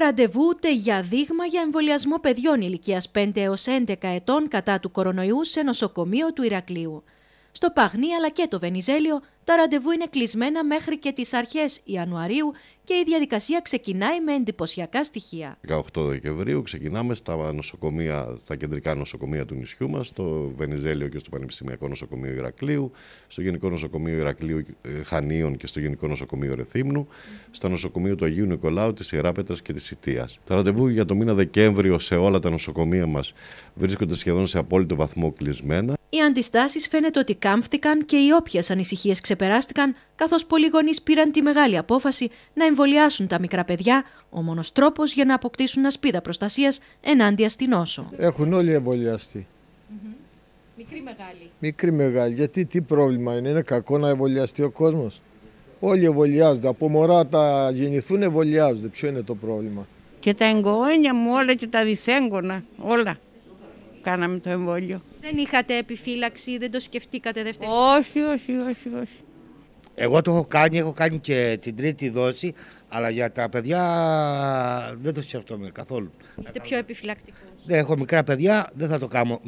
ραντεβού ούτε για δείγμα για εμβολιασμό παιδιών ηλικίας 5 έως 11 ετών κατά του κορονοϊού σε νοσοκομείο του Ηρακλείου. Στο Παγνί αλλά και το Βενιζέλιο τα ραντεβού είναι κλεισμένα μέχρι και τις αρχές Ιανουαρίου και η διαδικασία ξεκινάει με εντυπωσιακά στοιχεία. 18 Δεκεμβρίου ξεκινάμε στα, νοσοκομεία, στα κεντρικά νοσοκομεία του νησιού μας, στο Βενιζέλιο και στο Πανεπιστημιακό Νοσοκομείο Ηρακλείου, στο Γενικό Νοσοκομείο Ηρακλείου ε, Χανίων και στο Γενικό Νοσοκομείο Ρεθύμνου, στα νοσοκομεία του Αγίου Νικολάου, της Ιεράπετρας και της Ιτίας. Τα ραντεβού για το μήνα Δεκέμβριο σε όλα τα νοσοκομεία μας βρίσκονται σχεδόν σε απόλυτο βαθμό κλεισμένα. Οι αντιστάσεις φαίνεται ότι κάμφθηκαν και οι όποιες ανησυχίες ξεπεράστηκαν, καθώς πολλοί γονείς πήραν τη μεγάλη απόφαση να εμβολιάσουν τα μικρά παιδιά, ο μόνος τρόπος για να αποκτήσουν ασπίδα προστασίας ενάντια στην όσο. Έχουν όλοι εμβολιαστεί. Mm-hmm. Μικρή μεγάλη. Μικρή μεγάλη. Γιατί τι πρόβλημα είναι, είναι κακό να εμβολιαστεί ο κόσμος. Όλοι εμβολιάζονται. Από μωρά τα γεννηθούν εμβολιάζονται. Ποιο είναι το πρόβλημα. Και τα εγγόνια μου όλα και τα διθέγγωνα όλα κάναμε το εμβόλιο. Δεν είχατε επιφύλαξη, δεν το σκεφτήκατε δεύτερη. Όχι, όχι, όχι, όχι. Εγώ το έχω κάνει, έχω κάνει και την τρίτη δόση, αλλά για τα παιδιά δεν το σκεφτόμαι καθόλου. Είστε πιο επιφυλακτικός. Δεν έχω μικρά παιδιά, δεν θα το κάνω.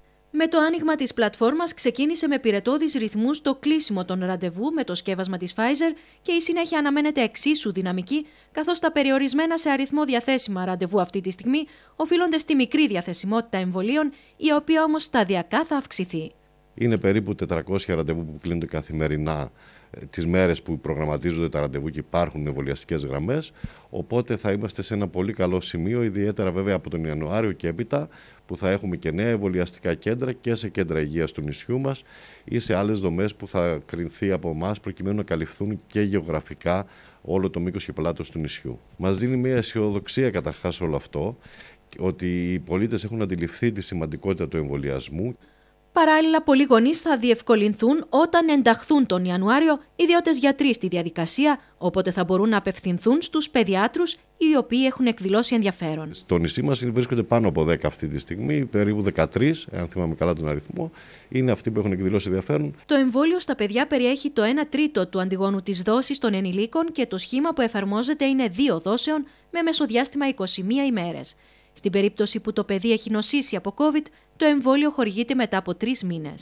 Με το άνοιγμα της πλατφόρμας ξεκίνησε με πυρετόδει ρυθμούς το κλείσιμο των ραντεβού με το σκεύασμα της Pfizer και η συνέχεια αναμένεται εξίσου δυναμική, καθώς τα περιορισμένα σε αριθμό διαθέσιμα ραντεβού αυτή τη στιγμή οφείλονται στη μικρή διαθεσιμότητα εμβολίων, η οποία όμως σταδιακά θα αυξηθεί είναι περίπου 400 ραντεβού που κλείνονται καθημερινά ε, τις μέρες που προγραμματίζονται τα ραντεβού και υπάρχουν εμβολιαστικές γραμμές, οπότε θα είμαστε σε ένα πολύ καλό σημείο, ιδιαίτερα βέβαια από τον Ιανουάριο και έπειτα, που θα έχουμε και νέα εμβολιαστικά κέντρα και σε κέντρα υγείας του νησιού μας ή σε άλλες δομές που θα κρυνθεί από εμάς προκειμένου να καλυφθούν και γεωγραφικά όλο το μήκος και πλάτος του νησιού. Μας δίνει μια αισιοδοξία καταρχάς όλο αυτό, ότι οι πολίτες έχουν αντιληφθεί τη σημαντικότητα του εμβολιασμού Παράλληλα, πολλοί γονείς θα διευκολυνθούν όταν ενταχθούν τον Ιανουάριο ιδιώτες γιατροί στη διαδικασία, οπότε θα μπορούν να απευθυνθούν στους παιδιάτρους οι οποίοι έχουν εκδηλώσει ενδιαφέρον. Στο νησί μας βρίσκονται πάνω από 10 αυτή τη στιγμή, περίπου 13, αν θυμάμαι καλά τον αριθμό, είναι αυτοί που έχουν εκδηλώσει ενδιαφέρον. Το εμβόλιο στα παιδιά περιέχει το 1 τρίτο του αντιγόνου της δόσης των ενηλίκων και το σχήμα που εφαρμόζεται είναι δύο δόσεων με μεσοδιάστημα 21 ημέρες. Στην περίπτωση που το παιδί έχει νοσήσει από COVID, το εμβόλιο χορηγείται μετά από τρεις μήνες.